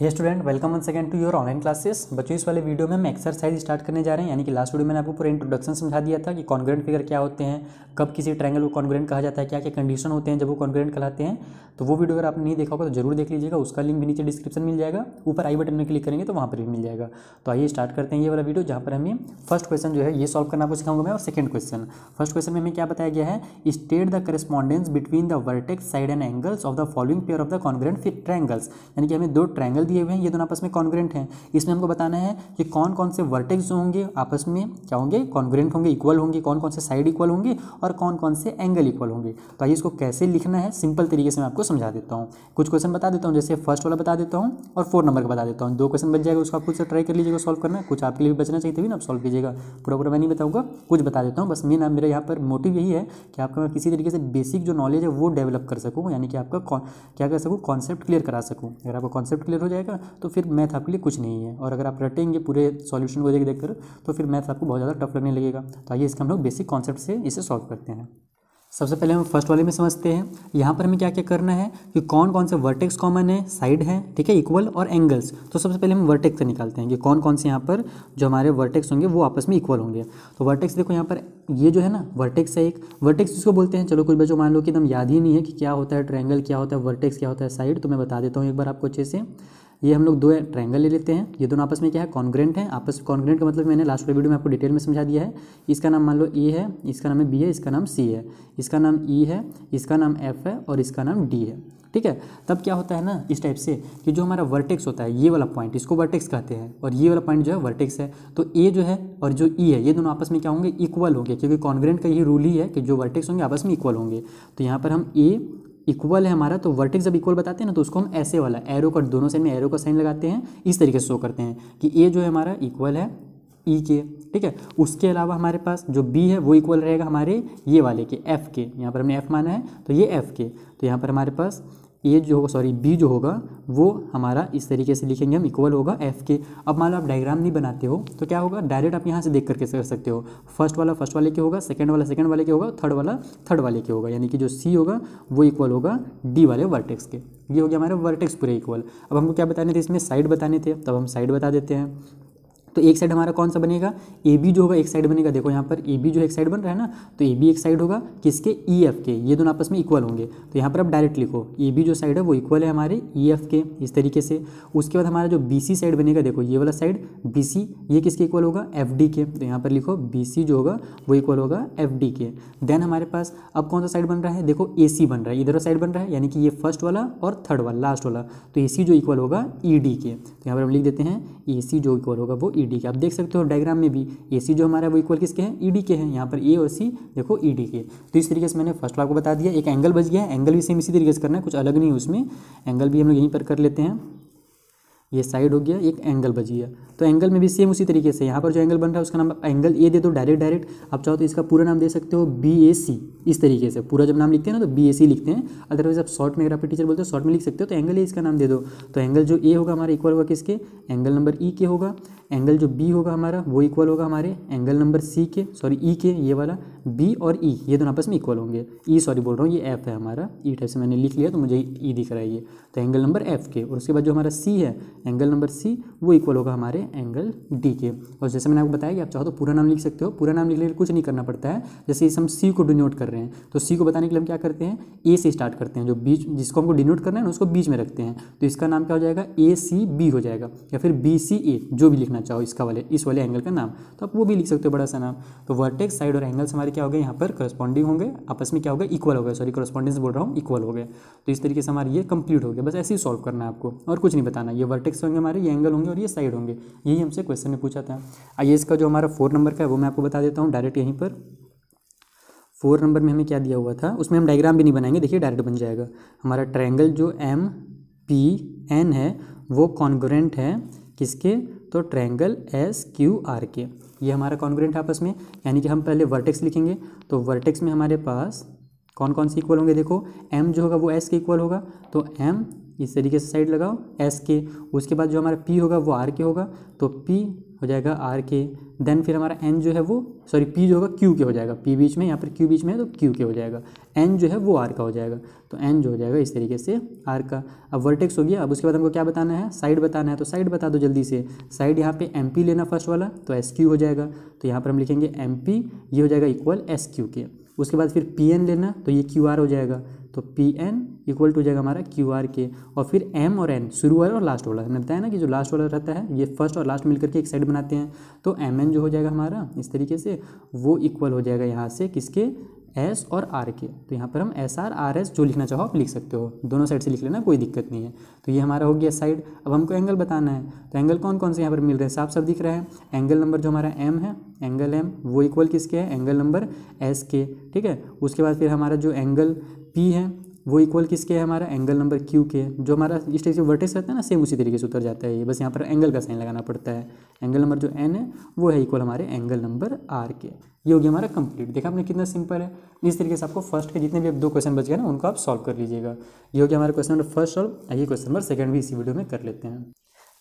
Hey student welcome one second to your online classes बच्चों इस वाले वीडियो में हम एक्सरसाइज स्टार्ट करने जा रहे हैं यानी कि लास्ट वीडियो में आपको पूरा इंट्रोडक्शन समझा दिया था कि कॉन्ग्रेंट फिगर क्या होते हैं कब किसी ट्रायंगल को कॉन्ग्रेंट कहा जाता है क्या क्या कंडीशन होते हैं जब वो कॉन्ग्रेंट कहलाते हैं तो वो वीडियो अगर आपने नहीं देखा होगा तो जरूर देख लीजिएगा उसका लिंक भी नीचे डिस्क्रिप्शन मिल जाएगा ऊपर आई बटन में क्लिक करेंगे तो वहाँ पर भी मिल जाएगा तो आइए स्टार्ट करते हैं ये वाला वीडियो जहाँ पर हमें फर्स्ट क्वेश्चन जो है ये सॉल्व करना आपको सिखाऊंगा मैं और सेकंड क्वेश्चन फर्स्ट क्वेश्चन में हमें क्या बताया गया है state the correspondence between the vertex side and angles of the following pair of the congruent triangles यानी कि हमें दो ट्रैंगल एंगल दिए हुए हैं ये दोनों आपस में कॉन्ग्रेंट हैं इसमें हमको बताना है कि कौन कौन से वर्टेक्स जो होंगे आपस में क्या होंगे कॉन्ग्रेंट होंगे इक्वल होंगे कौन कौन से साइड इक्वल होंगे और कौन कौन से एंगल इक्वल होंगे तो आइए इसको कैसे लिखना है सिंपल तरीके से मैं आपको समझा देता हूँ कुछ क्वेश्चन बता देता हूँ जैसे फर्स्ट वाला बता देता हूँ और फोर नंबर का बता देता हूँ दो क्वेश्चन बच जाएगा उसको आप खुद से ट्राई कर लीजिएगा सॉल्व करना कुछ आपके लिए भी बचना चाहिए तभी ना आप सॉल्व कीजिएगा पूरा पूरा मैं नहीं बताऊँगा कुछ बता देता हूँ बस मेन मेरा यहाँ पर मोटिव यही है कि आपका किसी तरीके से बेसिक जो नॉलेज है वो डेवलप कर सकूँ यानी कि आपका क्या कर सकूँ कॉन्सेप्ट क्लियर करा सकूँ अगर आपका कॉन्सेप्ट क्लियर हो जाएगा तो फिर मैथ आपके लिए कुछ नहीं है और अगर आप रटेंगे पूरे सॉल्यूशन को देख देखकर तो फिर मैथ आपको बहुत ज़्यादा टफ लगने लगेगा तो आइए इसका हम लोग बेसिक कॉन्सेप्ट से इसे सॉल्व करते हैं सबसे पहले हम फर्स्ट वाले में समझते हैं यहाँ पर हमें क्या क्या करना है कि कौन कौन से वर्टेक्स कॉमन है साइड है ठीक है इक्वल और एंगल्स तो सबसे पहले हम वर्टेक्स से निकालते हैं कि कौन कौन से यहाँ पर जो हमारे वर्टेक्स होंगे वो आपस में इक्वल होंगे तो वर्टेक्स देखो यहाँ पर ये जो है ना वर्टेक्स है एक वर्टेक्स जिसको बोलते हैं चलो कुछ बच्चों मान लो कि एकदम याद ही नहीं है कि क्या होता है ट्रैंगल क्या होता है वर्टेक्स क्या होता है साइड तो मैं बता देता हूँ एक बार आपको अच्छे से ये हम लोग दो ट्रायंगल ले लेते हैं ये दोनों आपस में क्या है कॉन्ग्रेंट है आपस में कॉन्ग्रेंट का मतलब मैंने लास्ट वाले वीडियो में आपको डिटेल में समझा दिया है इसका नाम मान लो ए है इसका नाम है बी है इसका नाम सी है इसका नाम ई e है इसका नाम एफ है और इसका नाम डी है ठीक है तब क्या होता है ना इस टाइप से कि जो हमारा वर्टेक्स होता है ये वाला पॉइंट इसको वर्टेक्स कहते हैं और ये वाला पॉइंट जो है वर्टेक्स है तो ए जो है और जो ई e है ये दोनों आपस में क्या होंगे इक्वल होंगे क्योंकि कॉन्ग्रेंट का ये रूल ही है कि जो वर्टेक्स होंगे आपस में इक्वल होंगे तो यहाँ पर हम ए इक्वल है हमारा तो वर्टिक्स जब इक्वल बताते हैं ना तो उसको हम ऐसे वाला एरो का दोनों साइड में एरो का साइन लगाते हैं इस तरीके से शो करते हैं कि ए जो है हमारा इक्वल है ई e के ठीक है उसके अलावा हमारे पास जो बी है वो इक्वल रहेगा हमारे ये वाले के एफ़ के यहाँ पर हमने एफ़ माना है तो ये एफ़ के तो यहाँ पर हमारे पास ए जो होगा सॉरी बी जो होगा वो हमारा इस तरीके से लिखेंगे हम इक्वल होगा एफ के अब मान लो आप डायग्राम नहीं बनाते हो तो क्या होगा डायरेक्ट आप यहाँ से देख करके कर सकते हो फर्स्ट वाला फर्स्ट वाले के होगा सेकंड वाला सेकंड वाले के होगा थर्ड वाला थर्ड वाले के होगा यानी कि जो सी होगा वो इक्वल होगा डी वाले वर्टेक्स के ये हो गया हमारा वर्टेक्स पूरे इक्वल अब हमको क्या बताने थे इसमें साइड बताने थे तब हम साइड बता देते हैं तो एक साइड हमारा कौन सा बनेगा ए बी जो होगा एक साइड बनेगा देखो यहाँ पर ए बी जो एक साइड बन रहा है ना तो ए बी एक साइड होगा किसके ई e एफ के ये दोनों आपस में इक्वल होंगे तो यहाँ पर आप डायरेक्ट लिखो ए बी जो साइड है वो इक्वल है हमारे ई e एफ के इस तरीके से उसके बाद हमारा जो बी सी साइड बनेगा देखो ये वाला साइड बी सी ये किसके इक्वल होगा एफ डी के तो यहाँ पर लिखो बी सी जो होगा वो इक्वल होगा एफ डी के देन हमारे पास अब कौन सा साइड बन रहा है देखो ए सी बन रहा है इधर साइड बन रहा है यानी कि ये फर्स्ट वाला और थर्ड वाला लास्ट वाला तो ए सी जो इक्वल होगा ई e डी के तो यहाँ पर हम लिख देते हैं ए सी जो इक्वल होगा वो ई ई e डी के आप देख सकते हो डायग्राम में भी ए सी जो हमारा वो इक्वल किसके हैं ई e डी के हैं यहाँ पर ए और सी देखो ई e डी के तो इस तरीके से मैंने फर्स्ट आपको बता दिया एक एंगल बच गया है एंगल भी सेम इसी तरीके से करना है कुछ अलग नहीं उसमें एंगल भी हम लोग यहीं पर कर लेते हैं ये साइड हो गया एक एंगल बच गया तो एंगल में भी सेम उसी तरीके से यहाँ पर जो एंगल बन रहा है उसका नाम आप एंगल ए दे दो डायरेक्ट डायरेक्ट आप चाहो तो इसका पूरा नाम दे सकते हो बी ए सी इस तरीके से पूरा जब नाम लिखते हैं ना तो बी ए सी लिखते हैं अदरवाइज आप शॉर्ट में अगर आपके टीचर बोलते हो शॉर्ट में लिख सकते हो तो एंगल ए इसका नाम दे दो तो एंगल जो ए होगा हमारा इक्वल होगा किसके एंगल नंबर ई के होगा एंगल जो बी होगा हमारा वो इक्वल होगा हमारे एंगल नंबर सी के सॉरी ई e के ये वाला बी और ई e, ये दोनों आपस में इक्वल होंगे ई e, सॉरी बोल रहा हूँ ये एफ है हमारा ई e टाइप से मैंने लिख लिया तो मुझे ई e दिख रहा है ये तो एंगल नंबर एफ के और उसके बाद जो हमारा सी है एंगल नंबर सी वो इक्वल होगा हमारे एंगल डी के और जैसे मैंने आपको बताया कि आप चाहो तो पूरा नाम लिख सकते हो पूरा नाम लिखने के लिए कुछ नहीं करना पड़ता है जैसे इस हम सी को डिनोट कर रहे हैं तो सी को बताने के लिए हम क्या करते हैं ए से स्टार्ट करते हैं जो बीच जिसको हमको डिनोट करना है ना उसको बीच में रखते हैं तो इसका नाम क्या हो जाएगा ए सी बी हो जाएगा या फिर बी सी ए जो भी लिखना चाहो इसका वाले इस वाले एंगल का नाम तो आप वो भी लिख सकते हो बड़ा सा नाम तो वर्टेक्स साइड और एंगल्स हमारे क्या हो गए यहाँ पर करस्पॉन्डिंग होंगे आपस में क्या होगा इक्वल हो गया सॉरी करस्पॉन्डेंस बोल रहा हूँ इक्वल हो गया तो इस तरीके से हमारे ये कंप्लीट हो गया बस ऐसे ही सॉल्व करना है आपको और कुछ नहीं बताना ये वर्टेक्स होंगे हमारे ये एंगल होंगे और ये साइड होंगे यही हमसे क्वेश्चन में पूछा था आइए इसका जो हमारा फोर नंबर का है वो मैं आपको बता देता हूँ डायरेक्ट यहीं पर फोर नंबर में हमें क्या दिया हुआ था उसमें हम डायग्राम भी नहीं बनाएंगे देखिए डायरेक्ट बन जाएगा हमारा ट्रायंगल जो एम पी एन है वो कॉन्ग्रेंट है किसके तो ट्रैंगल एस क्यू आर के ये हमारा कॉन्ग्रेंट आपस में यानी कि हम पहले वर्टेक्स लिखेंगे तो वर्टेक्स में हमारे पास कौन कौन से इक्वल होंगे देखो एम जो होगा वो एस के इक्वल होगा तो एम इस तरीके से साइड लगाओ एस के उसके बाद जो हमारा पी होगा वो आर के होगा तो पी हो जाएगा आर के देन फिर हमारा एन जो है वो सॉरी पी जो होगा क्यू के हो जाएगा पी बीच में यहाँ पर क्यू बीच में है तो क्यू के हो जाएगा एन जो है वो आर का हो जाएगा तो एन जो हो जाएगा इस तरीके से आर का अब वर्टेक्स हो गया अब उसके बाद हमको क्या बताना है साइड बताना है तो साइड बता दो जल्दी से साइड यहाँ पे एम पी लेना फर्स्ट वाला तो एस क्यू हो जाएगा तो यहाँ पर हम लिखेंगे एम पी ये हो जाएगा इक्वल एस क्यू के उसके बाद फिर पी एन लेना तो ये क्यू आर हो जाएगा तो पी एन इक्वल टू हो जाएगा हमारा क्यू आर के और फिर एम और एन शुरू वाला और लास्ट वाला हमने बताया ना कि जो लास्ट वाला रहता है ये फर्स्ट और लास्ट मिलकर के एक साइड बनाते हैं तो एम एन जो हो जाएगा हमारा इस तरीके से वो इक्वल हो जाएगा यहाँ से किसके एस और आर के तो यहाँ पर हम एस आर आर एस जो लिखना चाहो आप लिख सकते हो दोनों साइड से लिख लेना कोई दिक्कत नहीं है तो ये हमारा हो गया साइड अब हमको एंगल बताना है तो एंगल कौन कौन से यहाँ पर मिल रहे हैं साफ साफ दिख रहे हैं एंगल नंबर जो हमारा एम है एंगल एम वो इक्वल किसके है एंगल नंबर एस के ठीक है उसके बाद फिर हमारा जो एंगल पी है वो इक्वल किसके है हमारा एंगल नंबर क्यू के जो हमारा इस टाइप से वर्टेस रहता है ना सेम उसी तरीके से उतर जाता है ये बस यहाँ पर एंगल का साइन लगाना पड़ता है एंगल नंबर जो एन है वो है इक्वल हमारे एंगल नंबर आर के ये हो गया हमारा कंप्लीट देखा आपने कितना सिंपल है इस तरीके से आपको फर्स्ट के जितने भी अब दो क्वेश्चन बच गए ना उनको आप सॉल्व कर लीजिएगा ये हो गया हमारा क्वेश्चन नंबर फर्स्ट सॉल्व आइए क्वेश्चन नंबर सेकंड भी इसी वीडियो में कर लेते हैं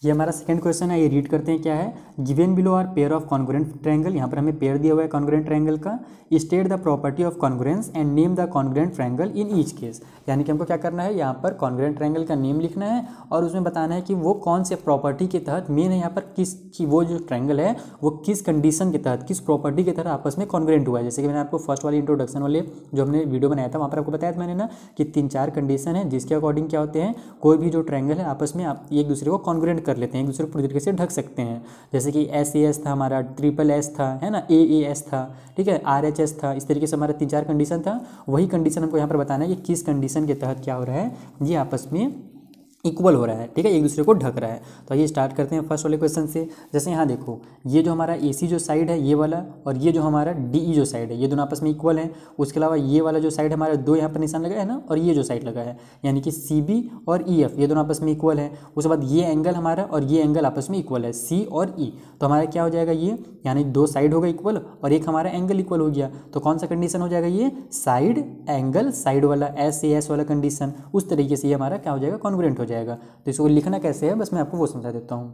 ये हमारा सेकंड क्वेश्चन है ये रीड करते हैं क्या है given below are pair of congruent triangle यहाँ पर हमें पेयर दिया हुआ है कॉन्ग्रेंट ट्रैंगल का state the property of congruence and name the congruent triangle in each case यानी कि हमको क्या करना है यहाँ पर कॉन्ग्रेंट ट्रैंगल का नेम लिखना है और उसमें बताना है कि वो कौन से प्रॉपर्टी के तहत मेन है यहाँ पर किस की वो जो ट्रैंगल है वो किस कंडीशन के तहत किस प्रॉपर्टी के तहत आपस में कॉन्ग्रेंट हुआ है जैसे कि मैंने आपको फर्स्ट वाली इंट्रोडक्शन वाले जो हमने वीडियो बनाया था वहाँ पर आपको बताया था मैंने ना कि तीन चार कंडीशन है जिसके अकॉर्डिंग क्या होते हैं कोई भी जो ट्रैंगल है आपस में आप एक दूसरे को कॉन्ग्रेंट कर लेते हैं एक दूसरे को पूरी तरीके से ढक सकते हैं जैसे कि एस ए एस था हमारा ट्रिपल एस था है ना ए ए एस था ठीक है आर एच एस था इस तरीके से हमारा तीन चार कंडीशन था वही कंडीशन हमको यहाँ पर बताना है कि किस कंडीशन के तहत क्या हो रहा है ये आपस में इक्वल हो रहा है ठीक है एक दूसरे को ढक रहा है तो आइए स्टार्ट करते हैं फर्स्ट वाले क्वेश्चन से जैसे यहाँ देखो ये जो हमारा ए जो साइड है ये वाला और ये जो हमारा डी e जो साइड है ये दोनों आपस में इक्वल है उसके अलावा ये वाला जो साइड हमारा दो यहाँ पर निशान लगा है ना और ये जो साइड लगा है यानी कि सी बी और ई e एफ ये दोनों आपस में इक्वल है उसके बाद ये एंगल हमारा और ये एंगल आपस में इक्वल है सी और ई e। तो हमारा क्या हो जाएगा ये यानी दो साइड होगा इक्वल और एक हमारा एंगल इक्वल हो गया तो कौन सा कंडीशन हो जाएगा ये साइड एंगल साइड वाला एस ए एस वाला कंडीशन उस तरीके से ये हमारा क्या हो जाएगा कॉन्ग्रेंट हो जाएगा जाएगा तो इसको लिखना कैसे है बस मैं आपको वो समझा देता हूँ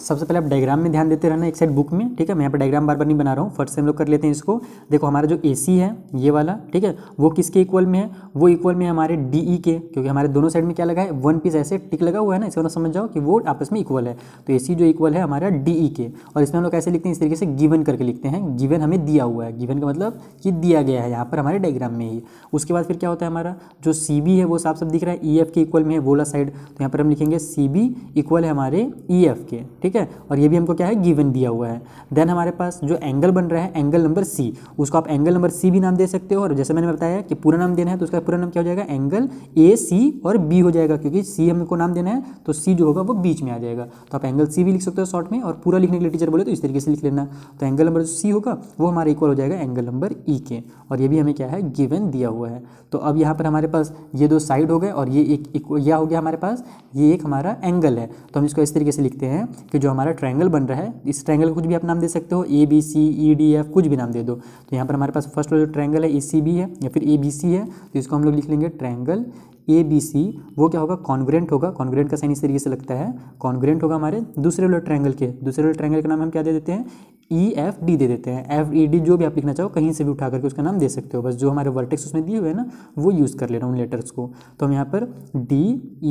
सबसे पहले आप डायग्राम में ध्यान देते रहना एक साइड बुक में ठीक है मैं यहाँ पर डायग्राम बार बार नहीं बना रहा हूँ फर्स्ट से हम लोग कर लेते हैं इसको देखो हमारा जो ए है ये वाला ठीक है वो किसके इक्वल में है वो इक्वल में हमारे डी e के क्योंकि हमारे दोनों साइड में क्या लगा है वन पीस ऐसे टिक लगा हुआ है ना मतलब समझ जाओ कि वो आपस में इक्वल है तो ए जो इक्वल है हमारा डी e के और इसमें हम लोग ऐसे लिखते हैं इस तरीके से गिवन करके लिखते हैं गिवन हमें दिया हुआ है गिवन का मतलब कि दिया गया है यहाँ पर हमारे डायग्राम में ही उसके बाद फिर क्या होता है हमारा जो सी है वो साफ साफ दिख रहा है ई e के इक्वल में है वोला साइड तो यहाँ पर हम लिखेंगे सी इक्वल है हमारे ई के ठीक है और ये भी हमको क्या है गिवन दिया हुआ है देन हमारे पास जो एंगल बन रहा है एंगल नंबर सी उसको आप एंगल नंबर सी भी नाम दे सकते हो और जैसे मैंने बताया कि पूरा नाम देना है तो उसका पूरा नाम क्या हो जाएगा एंगल ए सी और बी हो जाएगा क्योंकि सी हमको नाम देना है तो सी जो होगा वो बीच में आ जाएगा तो आप एंगल सी भी लिख सकते हो शॉर्ट में और पूरा लिखने के लिए टीचर बोले तो इस तरीके से लिख लेना तो एंगल नंबर जो सी होगा वो हमारा इक्वल हो जाएगा एंगल नंबर ई के और ये भी हमें क्या है गिवन दिया हुआ है तो अब यहाँ पर हमारे पास ये दो साइड हो गए और ये एक यह हो गया हमारे पास ये एक हमारा एंगल है तो हम इसको इस तरीके से लिखते हैं कि जो हमारा ट्रायंगल बन रहा है इस ट्रायंगल को कुछ भी आप नाम दे सकते हो A B C E D F कुछ भी नाम दे दो तो यहाँ पर हमारे पास फर्स्ट वाला जो ट्रायंगल है ए सी बी है या फिर ए बी सी है तो इसको हम लोग लिख लेंगे ट्रायंगल ए बी सी वो क्या होगा कॉन्ग्रेंट होगा कॉन्ग्रेंट का साइन इस तरीके से लगता है कॉन्ग्रेंट होगा हमारे दूसरे वाले ट्रायंगल के दूसरे वाले ट्रायंगल का नाम हम क्या दे देते हैं ई एफ डी दे देते हैं एफ ई डी जो भी आप लिखना चाहो कहीं से भी उठा करके उसका नाम दे सकते हो बस जो हमारे वर्टेक्स उसमें दिए हुए हैं ना वो यूज़ कर लेना उन लेटर्स को तो हम यहाँ पर डी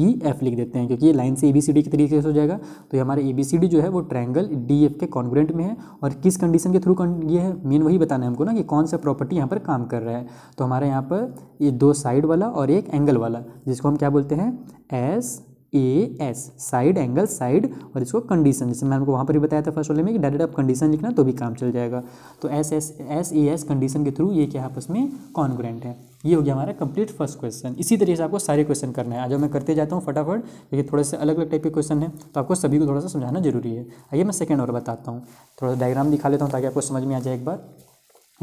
ई एफ लिख देते हैं क्योंकि ये लाइन से ए बी सी डी के तरीके से हो जाएगा तो ये हमारा ए बी सी डी जो है वो ट्रायंगल डी एफ के कॉन्ग्रेंट में है और किस कंडीशन के थ्रू ये है मेन वही बताना है हमको ना कि कौन सा प्रॉपर्टी यहाँ पर काम कर रहा है तो हमारे यहाँ पर ये दो साइड वाला और एक एंगल वाला जिसको हम क्या बोलते हैं S A S side angle side और इसको कंडीशन जैसे मैंने आपको वहाँ पर भी बताया था फर्स्ट वाले में कि डायरेक्ट आप कंडीशन लिखना तो भी काम चल जाएगा तो S S S A S condition के थ्रू ये क्या आपस में कॉन्ग्रेंट है ये हो गया हमारा कंप्लीट फर्स्ट क्वेश्चन इसी तरीके से आपको सारे क्वेश्चन करना है आज मैं करते जाता हूँ फटाफट क्योंकि थोड़े से अलग अलग टाइप के क्वेश्चन है तो आपको सभी को थोड़ा सा समझाना जरूरी है आइए मैं सेकेंड और बताता हूँ थोड़ा सा डायग्राम दिखा लेता हूँ ताकि आपको समझ में आ जाए एक बार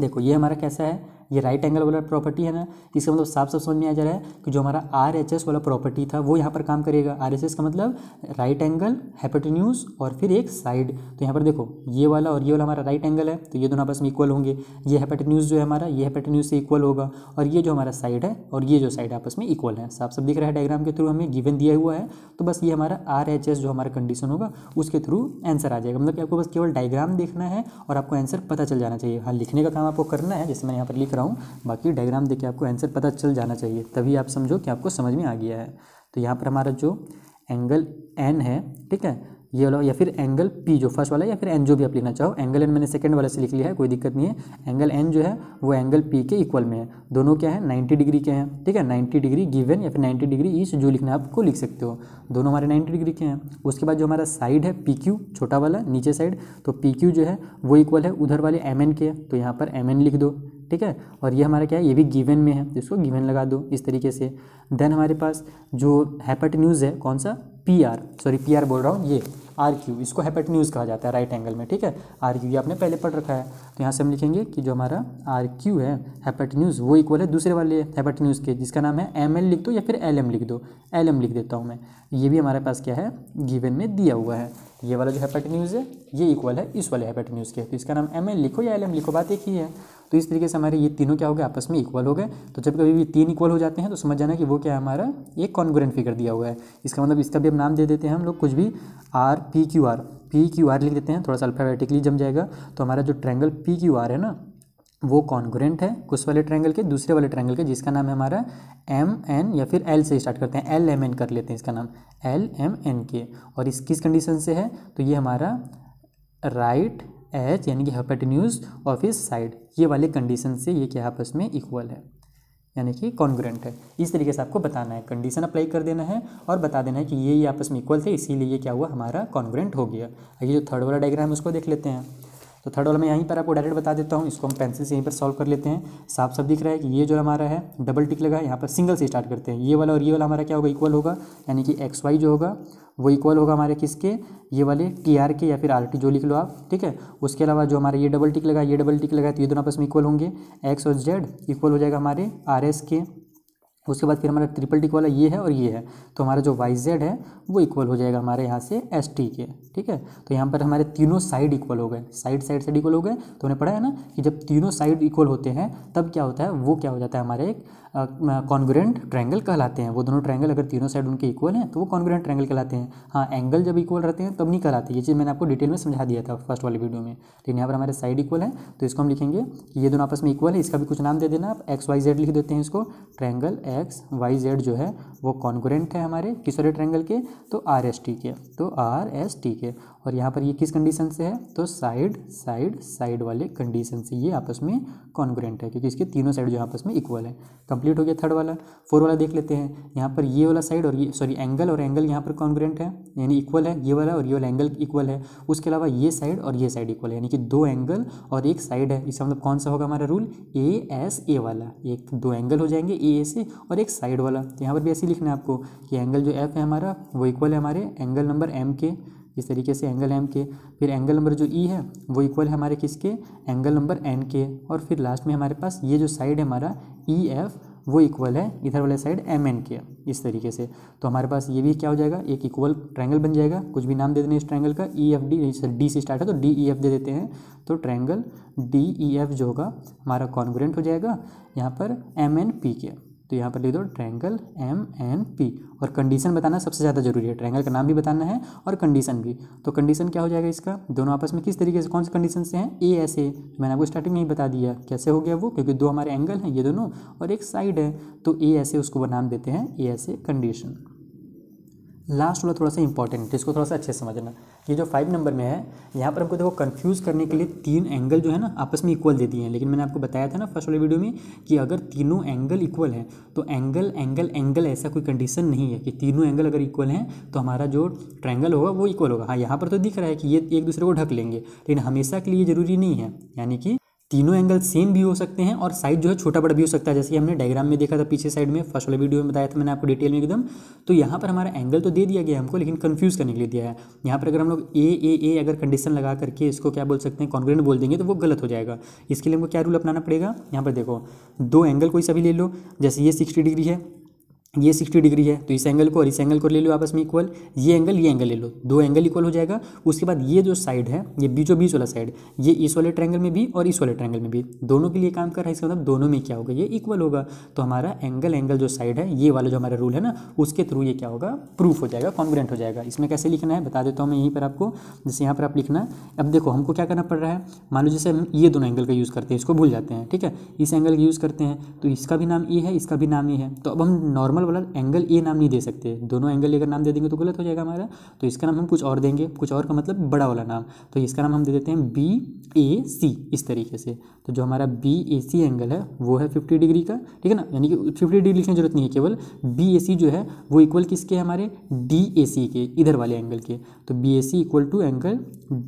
देखो ये हमारा कैसा है ये राइट एंगल वाला प्रॉपर्टी है ना इसका मतलब साफ साफ समझ में आ जा रहा है कि जो हमारा आर एच एस वाला प्रॉपर्टी था वो यहाँ पर काम करेगा आर एच एस का मतलब राइट एंगल हेपेटन्यूज और फिर एक साइड तो यहाँ पर देखो ये वाला और ये वाला हमारा राइट एंगल है तो ये दोनों आपस में इक्वल होंगे ये हेपेटन्यूज जो है हमारा ये हेपेटन्यूज से इक्वल होगा और ये जो हमारा साइड है और ये जो साइड आपस में इक्वल है साफ साफ दिख रहा है डायग्राम के थ्रू हमें गिवन दिया हुआ है तो बस ये हमारा आर एच एस जो हमारा कंडीशन होगा उसके थ्रू आंसर आ जाएगा मतलब कि आपको बस केवल डायग्राम देखना है और आपको आंसर पता चल जाना चाहिए हाँ लिखने का काम आपको करना है जैसे मैंने यहाँ पर लिख रहा हूँ बाकी डायग्राम देख आपको आंसर पता चल जाना चाहिए तभी आप समझो कि आपको समझ में आ गया है तो यहाँ पर हमारा जो एंगल एन है ठीक है ये वाला या फिर एंगल पी जो फर्स्ट वाला या फिर एन जो भी आप लेना चाहो एंगल एन मैंने सेकंड वाले से लिख लिया है कोई दिक्कत नहीं है एंगल एन जो है वो एंगल पी के इक्वल में है दोनों क्या है 90 डिग्री के हैं ठीक है 90 डिग्री गिवन या फिर 90 डिग्री ईच जो लिखना है आपको लिख सकते हो दोनों हमारे नाइन्टी डिग्री के हैं उसके बाद जो हमारा साइड है पी छोटा वाला नीचे साइड तो पी जो है वो इक्वल है उधर वाले एम के तो यहाँ पर एम लिख दो ठीक है और ये हमारा क्या है ये भी गिवन में है तो इसको गिवन लगा दो इस तरीके से देन हमारे पास जो न्यूज़ है कौन सा P R sorry P R बोल रहा हूँ ये आर क्यू इसको न्यूज़ कहा जाता है राइट एंगल में ठीक है आर क्यू ये आपने पहले पढ़ रखा है तो यहाँ से हम लिखेंगे कि जो हमारा आर क्यू है न्यूज़ वो इक्वल है दूसरे वाले न्यूज़ के जिसका नाम है एम एल लिख दो या फिर एल एम लिख दो एल एम लिख देता हूँ मैं ये भी हमारे पास क्या है गिवन में दिया हुआ है ये वाला जो न्यूज़ है ये इक्वल है इस वाले न्यूज़ के तो इसका नाम एम एल लिखो या एल एम लिखो बात एक ही है तो इस तरीके से हमारे ये तीनों क्या हो गए आपस में इक्वल हो गए तो जब कभी भी तीन इक्वल हो जाते हैं तो समझ जाना कि वो क्या है हमारा एक कॉन्ग्रेंट फिगर दिया हुआ है इसका मतलब इसका भी हम नाम दे देते हैं हम लोग कुछ भी R P Q R P Q R लिख देते हैं थोड़ा सा अल्फाबेटिकली जम जाएगा तो हमारा जो ट्रैंगल पी क्यू आर है ना वो कॉन्ग्रेंट है कुछ वाले ट्रैंगल के दूसरे वाले ट्रैंगल के जिसका नाम है हमारा एम एन या फिर एल से स्टार्ट करते हैं एल एम एन कर लेते हैं इसका नाम एल एम एन के और इस किस कंडीशन से है तो ये हमारा राइट एच यानी कि हेपेटन्यूज ऑफ इस साइड ये वाले कंडीशन से ये क्या आपस में इक्वल है यानी कि कॉन्ग्रेंट है इस तरीके से आपको बताना है कंडीशन अप्लाई कर देना है और बता देना है कि ये ये आपस में इक्वल थे इसीलिए ये क्या हुआ हमारा कॉन्ग्रेंट हो गया ये जो थर्ड वाला डायग्राम है उसको देख लेते हैं तो थर्ड वाला मैं यहीं पर आपको डायरेक्ट बता देता हूँ इसको हम पेंसिल से यहीं पर सॉल्व कर लेते हैं साफ साफ दिख रहा है कि ये जो हमारा है डबल टिक लगा है यहाँ पर सिंगल से स्टार्ट करते हैं ये वाला और ये वाला हमारा क्या होगा इक्वल होगा यानी कि एक्स वाई जो होगा वो इक्वल होगा हमारे किसके ये वाले टी आर के या फिर आर टी जो लिख लो आप ठीक है उसके अलावा जो हमारा ये डबल टिक लगा ये डबल टिक लगा तो ये दोनों आपस में इक्वल होंगे एक्स और जेड इक्वल हो जाएगा हमारे आर एस के उसके बाद फिर हमारा ट्रिपल टिक वाला ये है और ये है तो हमारा जो वाई जेड है वो इक्वल हो जाएगा हमारे यहाँ से एस टी के ठीक है तो यहाँ पर हमारे तीनों साइड इक्वल हो गए साइड साइड साइड इक्वल हो गए तो हमने पढ़ा है ना कि जब तीनों साइड इक्वल होते हैं तब क्या होता है वो क्या हो जाता है हमारे एक कॉन्ग्रेंट ट्रैंगल कहलाते हैं वो दोनों ट्रैंगल अगर तीनों साइड उनके इक्वल हैं तो वो कॉन्ग्रेंट ट्रैंगल कहलाते हैं हाँ एंगल जब इक्वल रहते हैं तब नहीं कहलाते ये चीज़ मैंने आपको डिटेल में समझा दिया था फर्स्ट वाले वीडियो में लेकिन यहाँ पर हमारे साइड इक्वल है तो इसको हम लिखेंगे कि ये दोनों आपस में इक्वल है इसका भी कुछ नाम दे देना आप एक्स वाई जेड लिख देते हैं इसको ट्रैंगल एक्स वाई जेड जो है वो कॉन्ग्रेंट है हमारे किस वाले ट्रैंगल के तो आर एस टी के तो आर एस टी के और यहाँ पर ये किस कंडीशन से है तो साइड साइड साइड वाले कंडीशन से ये आपस में कॉन्ग्रेंट है क्योंकि इसके तीनों साइड जो आपस में इक्वल है कंप्लीट हो गया थर्ड वाला फोर वाला देख लेते हैं यहाँ पर ये वाला साइड और ये सॉरी एंगल और एंगल यहाँ पर कॉन्ग्रेंट है यानी इक्वल है ये वाला और ये वाला एंगल इक्वल है उसके अलावा ये साइड और ये साइड इक्वल है यानी कि दो एंगल और एक साइड है इसका मतलब कौन सा होगा हमारा रूल ए एस ए वाला एक दो एंगल हो जाएंगे ए ए से और एक साइड वाला तो यहाँ पर भी ऐसे लिखना है आपको कि एंगल जो एफ है हमारा वो इक्वल है हमारे एंगल नंबर एम के इस तरीके से एंगल एम के फिर एंगल नंबर जो ई e है वो इक्वल है हमारे किसके एंगल नंबर एन के और फिर लास्ट में हमारे पास ये जो साइड है हमारा ई e एफ वो इक्वल है इधर वाले साइड एम एन के इस तरीके से तो हमारे पास ये भी क्या हो जाएगा एक इक्वल ट्रैंगल बन जाएगा कुछ भी नाम दे देने इस ट्रैंगल का E F D sir D से स्टार्ट है तो डी ई एफ दे देते हैं तो ट्रैंगल डी ई एफ जो होगा हमारा कॉन्ग्रेंट हो जाएगा यहाँ पर एम एन पी के तो यहाँ पर लिख दो ट्रैंगल एम एन पी और कंडीशन बताना सबसे ज़्यादा जरूरी है ट्रैंगल का नाम भी बताना है और कंडीशन भी तो कंडीशन क्या हो जाएगा इसका दोनों आपस में किस तरीके से कौन से कंडीशन से हैं ए एस ए मैंने आपको स्टार्टिंग में ही बता दिया कैसे हो गया वो क्योंकि दो हमारे एंगल हैं ये दोनों और एक साइड है तो ए एस ए उसको नाम देते हैं A S A condition last वाला थोड़ा सा इंपॉर्टेंट है इसको थोड़ा सा अच्छे समझना ये जो फाइव नंबर में है यहाँ पर हमको देखो कंफ्यूज करने के लिए तीन एंगल जो है ना आपस में इक्वल दे दिए हैं लेकिन मैंने आपको बताया था ना फर्स्ट वाले वीडियो में कि अगर तीनों एंगल इक्वल हैं तो एंगल एंगल एंगल ऐसा कोई कंडीशन नहीं है कि तीनों एंगल अगर इक्वल हैं तो हमारा जो ट्रैंगल होगा वो इक्वल होगा हाँ यहाँ पर तो दिख रहा है कि ये एक दूसरे को ढक लेंगे लेकिन हमेशा के लिए ज़रूरी नहीं है यानी कि तीनों एंगल सेम भी हो सकते हैं और साइड जो है छोटा बड़ा भी हो सकता है जैसे कि हमने डायग्राम में देखा था पीछे साइड में फर्स्ट वाले वीडियो में बताया था मैंने आपको डिटेल में एकदम तो यहाँ पर हमारा एंगल तो दे दिया गया हमको लेकिन कन्फ्यूज़ करने के लिए दिया है यहाँ पर अगर हम लोग ए ए ए अगर कंडीशन लगा करके इसको क्या बोल सकते हैं कॉन्ग्रेंट बोल देंगे तो वो गलत हो जाएगा इसके लिए हमको क्या रूल अपनाना पड़ेगा यहाँ पर देखो दो एंगल कोई सभी ले लो जैसे ये सिक्सटी डिग्री है ये सिक्सटी डिग्री है तो इस एंगल को और इस एंगल को ले लो आपस में इक्वल ये एंगल ये एंगल ले लो दो एंगल इक्वल हो जाएगा उसके बाद ये जो साइड है ये बीचों बीच वाला साइड ये इस वाले ट्रैंगल में भी और इस वाले ट्रैंगल में भी दोनों के लिए काम कर रहा है इसका मतलब दोनों में क्या होगा ये इक्वल होगा तो हमारा एंगल एंगल जो साइड है ये वाला जो हमारा रूल है ना उसके थ्रू ये क्या होगा प्रूफ हो जाएगा कॉन्ग्रेंट हो जाएगा इसमें कैसे लिखना है बता देता हूँ मैं यहीं पर आपको जैसे यहाँ पर आप लिखना अब देखो हमको क्या करना पड़ रहा है मान लो जैसे हम ये दोनों एंगल का यूज़ करते हैं इसको भूल जाते हैं ठीक है इस एंगल का यूज़ करते हैं तो इसका भी नाम ये है इसका भी नाम ये है तो अब हम नॉर्मल नॉर्मल वाला एंगल ए नाम नहीं दे सकते दोनों एंगल अगर नाम दे देंगे तो गलत हो जाएगा हमारा तो इसका नाम हम कुछ और देंगे कुछ और का मतलब बड़ा वाला नाम तो इसका नाम हम दे देते हैं बी ए सी इस तरीके से तो जो हमारा बी ए सी एंगल है वो है फिफ्टी डिग्री का ठीक है ना यानी कि फिफ्टी डिग्री लिखने की जरूरत नहीं है केवल बी ए सी जो है वो इक्वल किसके है हमारे डी ए सी के इधर वाले एंगल के तो B A C equal to angle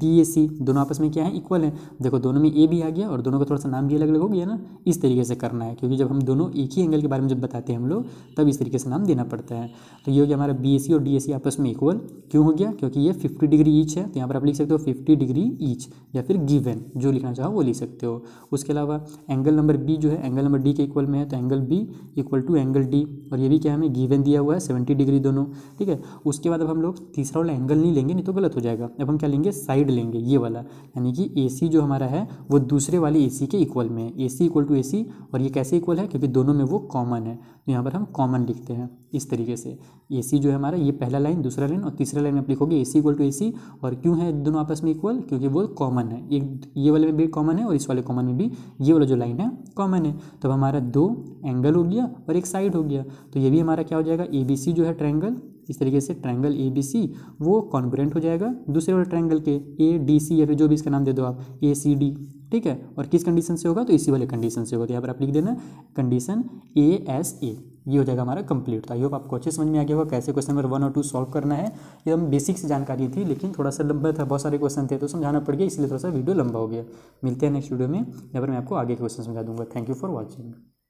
D A C दोनों आपस में क्या है इक्वल है देखो दोनों में ए भी आ गया और दोनों का थोड़ा सा नाम भी अलग अलग हो गया ना इस तरीके से करना है क्योंकि जब हम दोनों एक ही एंगल के बारे में जब बताते हैं हम लोग तब इस तरीके से नाम देना पड़ता है तो ये हो गया हमारा बी और डी आपस में इक्वल क्यों हो गया क्योंकि ये फिफ्टी डिग्री ईच है तो यहाँ पर आप लिख सकते हो फिफ्टी डिग्री ईच या फिर गिवन जो लिखना चाहो वो लिख सकते हो उसके अलावा एंगल नंबर बी जो है एंगल नंबर डी के इक्वल में है तो angle B equal to angle D और ये भी क्या हमें गिवन दिया हुआ है सेवेंटी डिग्री दोनों ठीक है उसके बाद अब हम लोग तीसरा वाला एंगल नहीं लेंगे नहीं तो गलत हो जाएगा अब हम क्या लेंगे साइड लेंगे ये वाला यानी कि ए जो हमारा है वो दूसरे वाले ए के इक्वल में है ए सी इक्वल टू ए और ये कैसे इक्वल है क्योंकि दोनों में वो कॉमन है तो यहाँ पर हम कॉमन लिखते हैं इस तरीके से ए सी जो है हमारा ये पहला लाइन दूसरा लाइन और तीसरा लाइन में आप लिखोगे ए सी इक्वल टू ए सी और क्यों है दोनों आपस में इक्वल क्योंकि वो कॉमन है एक ये वाले में भी कॉमन है और इस वाले कॉमन में भी ये वाला जो लाइन है कॉमन है तो अब हमारा दो एंगल हो गया और एक साइड हो गया तो ये भी हमारा क्या हो जाएगा ए बी सी जो है ट्रैंगल इस तरीके से ट्रायंगल ए बी सी वो कॉन्ग्रेंट हो जाएगा दूसरे वाले ट्रायंगल के ए डी सी या फिर जो भी इसका नाम दे दो आप ए सी डी ठीक है और किस कंडीशन से होगा तो इसी वाले कंडीशन से होगा तो यहाँ पर आप लिख देना कंडीशन ए एस ए ये हो जाएगा हमारा कंप्लीट था ये होप आपको अच्छे समझ में आ गया होगा कैसे क्वेश्चन नंबर वन और टू सॉल्व करना है ये हम बेसिक से जानकारी थी लेकिन थोड़ा सा लंबा था बहुत सारे क्वेश्चन थे तो समझाना पड़ गया इसलिए थोड़ा सा वीडियो लंबा हो गया मिलते हैं नेक्स्ट वीडियो में यहाँ पर मैं आपको आगे के क्वेश्चन समझा दूंगा थैंक यू फॉर वॉचिंग